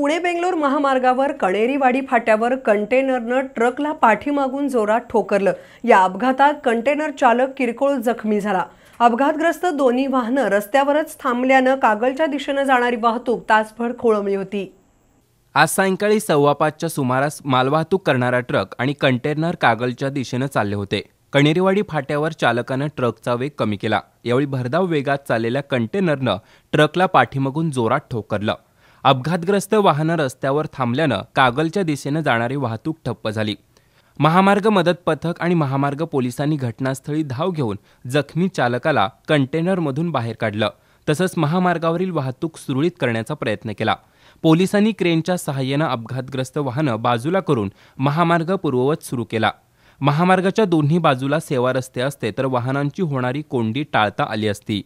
पुणे बेंगलोर महामार्गावर कणेरीवाडी फाट्यावर कंटेनरनं ट्रकला पाठीमागून जोरात ठोकरलं या अपघातात कंटेनर चालक किरकोळ जखमी झाला अपघातग्रस्त दोन्ही वाहनं रस्त्यावरच थांबल्यानं कागलच्या दिशेनं जाणारी वाहतूक तासभर खोळंबली होती आज सायंकाळी सव्वा पाचच्या सुमारास मालवाहतूक करणारा ट्रक आणि कंटेनर कागलच्या दिशेनं चालले होते कणेरीवाडी फाट्यावर चालकानं ट्रकचा वेग कमी केला यावेळी भरधाव वेगात चाललेल्या कंटेनरनं ट्रकला पाठीमागून जोरात ठोकरलं अपघातग्रस्त वाहनं रस्त्यावर थांबल्यानं कागलच्या दिशेनं जाणारी वाहतूक ठप्प झाली महामार्ग मदत पथक आणि महामार्ग पोलिसांनी घटनास्थळी धाव घेऊन जखमी चालकाला कंटेनरमधून बाहेर काढलं तसंच महामार्गावरील वाहतूक सुरळीत करण्याचा प्रयत्न केला पोलिसांनी क्रेनच्या सहाय्यानं अपघातग्रस्त वाहनं बाजूला करून महामार्ग पूर्ववत सुरू केला महामार्गाच्या दोन्ही बाजूला सेवा रस्ते असते तर वाहनांची होणारी कोंडी टाळता आली असती